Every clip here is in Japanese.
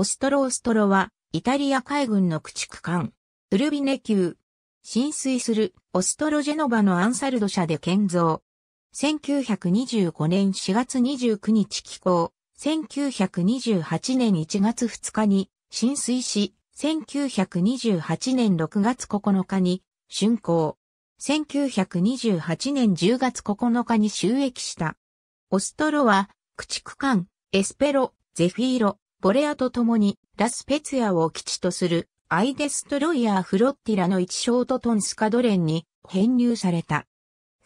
オストロオストロは、イタリア海軍の駆逐艦、ウルビネ級、浸水するオストロジェノバのアンサルド社で建造。1925年4月29日寄港、1928年1月2日に浸水し、1928年6月9日に竣工。1928年10月9日に収益した。オストロは、駆逐艦、エスペロ、ゼフィーロ、ボレアと共にラスペツヤアを基地とするアイデストロイヤーフロッティラの一ョートトンスカドレンに編入された。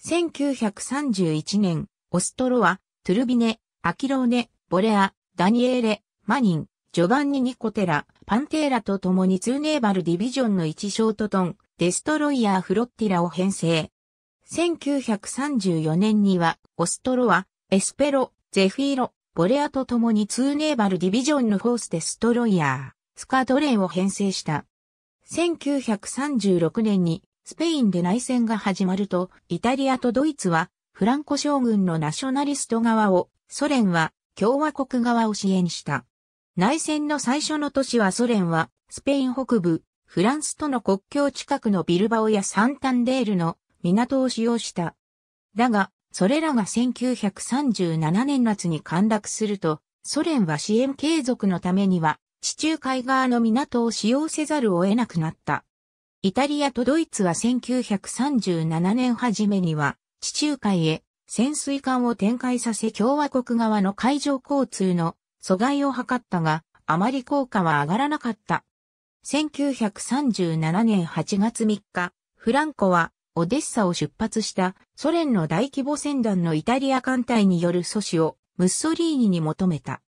1931年、オストロア、トゥルビネ、アキローネ、ボレア、ダニエーレ、マニン、ジョバンニ・ニコテラ、パンテーラと共にツーネーバルディビジョンの一ショートトン、デストロイヤーフロッティラを編成。1934年には、オストロア、エスペロ、ゼフィーロ、ボレアと共にツーネーバルディビジョンのフォースデストロイヤー、スカートレンを編成した。1936年にスペインで内戦が始まると、イタリアとドイツはフランコ将軍のナショナリスト側を、ソ連は共和国側を支援した。内戦の最初の年はソ連はスペイン北部、フランスとの国境近くのビルバオやサンタンデールの港を使用した。だが、それらが1937年夏に陥落すると、ソ連は支援継続のためには、地中海側の港を使用せざるを得なくなった。イタリアとドイツは1937年初めには、地中海へ潜水艦を展開させ共和国側の海上交通の阻害を図ったが、あまり効果は上がらなかった。1937年8月3日、フランコはオデッサを出発したソ連の大規模戦団のイタリア艦隊による阻止をムッソリーニに求めた。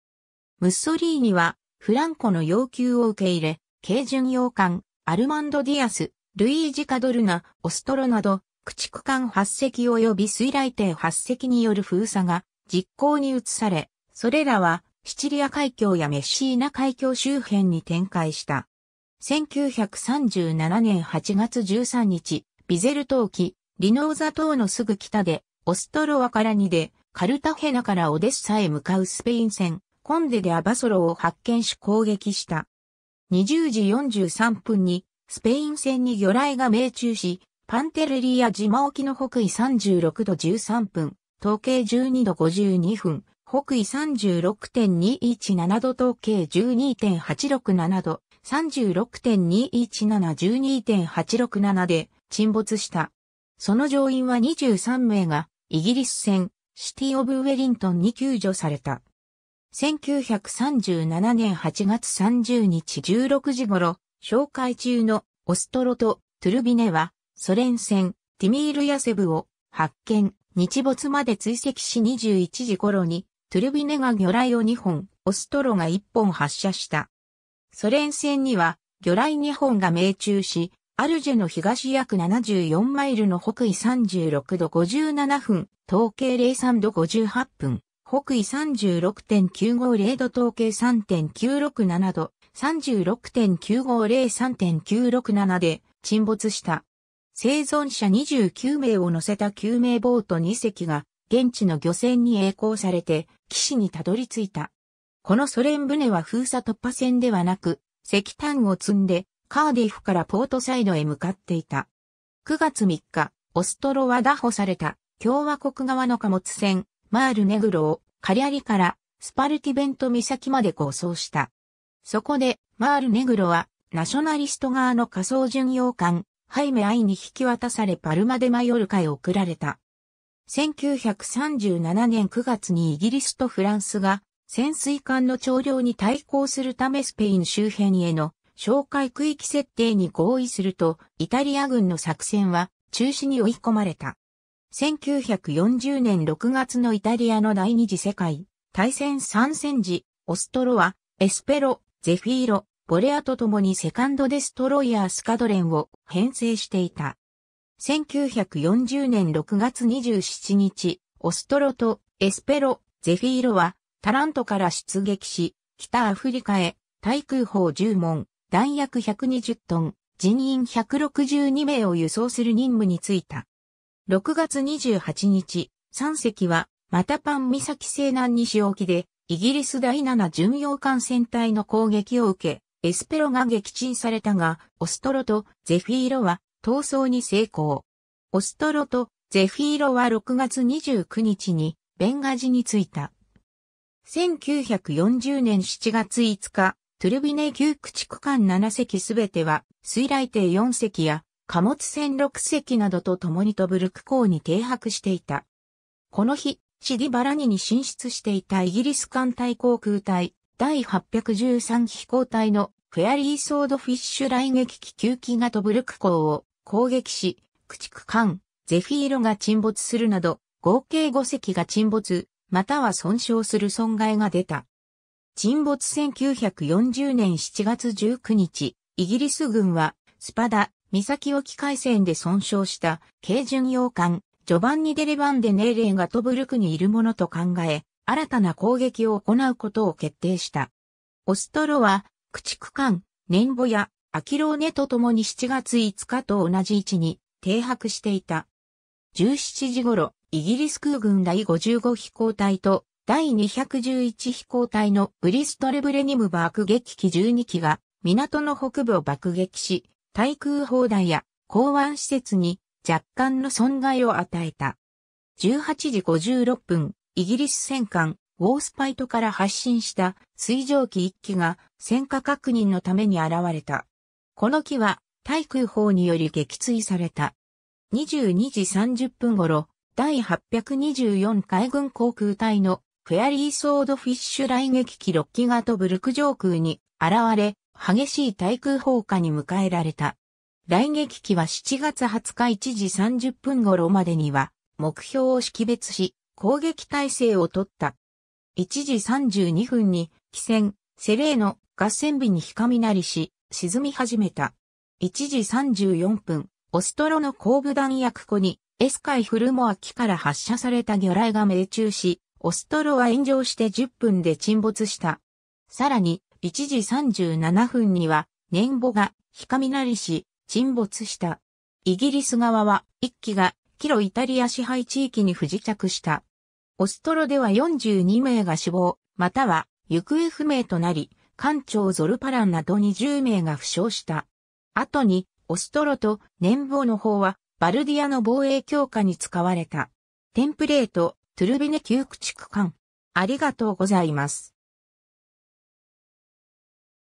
ムッソリーニはフランコの要求を受け入れ、軽巡洋艦、アルマンド・ディアス、ルイージ・カドルナ、オストロなど、駆逐艦8隻及び水雷艇8隻による封鎖が実行に移され、それらはシチリア海峡やメッシーナ海峡周辺に展開した。1937年8月13日、ビゼルト沖、リノーザ島のすぐ北で、オストロワから2で、カルタヘナからオデッサへ向かうスペイン船、コンデでアバソロを発見し攻撃した。20時43分に、スペイン船に魚雷が命中し、パンテレリア島沖の北緯36度13分、東経12度52分、北緯36.217度東経12.867度、36.217、12.867で、沈没した。その乗員は23名がイギリス船シティ・オブ・ウェリントンに救助された。1937年8月30日16時頃、紹介中のオストロとトゥルビネはソ連船ティミール・ヤセブを発見、日没まで追跡し21時頃にトゥルビネが魚雷を2本、オストロが1本発射した。ソ連船には魚雷2本が命中し、アルジェの東約74マイルの北緯36度57分、統計03度58分、北緯36.950度統計3.967度、36.950.3.967で沈没した。生存者29名を乗せた救命ボート2隻が現地の漁船に栄光されて岸にたどり着いた。このソ連船は封鎖突破船ではなく石炭を積んでカーディフからポートサイドへ向かっていた。9月3日、オストロは打破された共和国側の貨物船、マールネグロをカリアリからスパルティベント岬まで構想した。そこで、マールネグロはナショナリスト側の仮想巡洋艦、ハイメアイに引き渡されパルマデ・マヨルカへ送られた。1937年9月にイギリスとフランスが潜水艦の長量に対抗するためスペイン周辺への哨戒区域設定に合意すると、イタリア軍の作戦は中止に追い込まれた。1940年6月のイタリアの第二次世界大戦参戦時、オストロは、エスペロ、ゼフィーロ、ボレアと共にセカンドデストロイヤースカドレンを編成していた。1940年6月27日、オストロとエスペロ、ゼフィーロはタラントから出撃し、北アフリカへ対空砲10門、弾薬120トン、人員162名を輸送する任務に就いた。6月28日、3隻は、マタパン岬西南西沖で、イギリス第7巡洋艦船隊の攻撃を受け、エスペロが撃沈されたが、オストロとゼフィーロは逃走に成功。オストロとゼフィーロは6月29日にベンガジに着いた。1940年7月5日、トゥルビネ旧駆逐艦7隻すべては、水雷艇4隻や、貨物船6隻などと共にトブルク港に停泊していた。この日、シディバラニに進出していたイギリス艦隊航空隊、第813飛行隊のフェアリーソードフィッシュ来撃機9機がトブルク港を攻撃し、駆逐艦、ゼフィーロが沈没するなど、合計5隻が沈没、または損傷する損害が出た。沈没1940年7月19日、イギリス軍は、スパダ、岬沖海戦で損傷した、軽巡洋艦、ジョバンニ・デレバンデ・ネーレーがトブルクにいるものと考え、新たな攻撃を行うことを決定した。オストロは、駆逐艦、ネンボや、アキローネと共に7月5日と同じ位置に停泊していた。17時頃、イギリス空軍第55飛行隊と第211飛行隊のブリストルブレニム爆撃機12機が港の北部を爆撃し、対空砲台や港湾施設に若干の損害を与えた。18時56分、イギリス戦艦ウォースパイトから発進した水蒸気1機が戦火確認のために現れた。この機は対空砲により撃墜された。22時30分頃、第824海軍航空隊のフェアリーソードフィッシュ来撃機6機型ブルク上空に現れ、激しい対空砲火に迎えられた。来撃機は7月20日1時30分頃までには目標を識別し、攻撃態勢を取った。1時32分に、機船、セレーノ、合戦日に光りし、沈み始めた。1時34分、オストロの後部弾薬庫に、エスカイフルモア機から発射された魚雷が命中し、オストロは炎上して10分で沈没した。さらに、1時37分には、年母が、ひかみなりし、沈没した。イギリス側は、1機が、キロイタリア支配地域に不時着した。オストロでは42名が死亡、または、行方不明となり、艦長ゾルパランなど20名が負傷した。後に、オストロと年俸の方は、バルディアの防衛強化に使われた。テンプレート、トゥルビネ旧区地艦。ありがとうございます。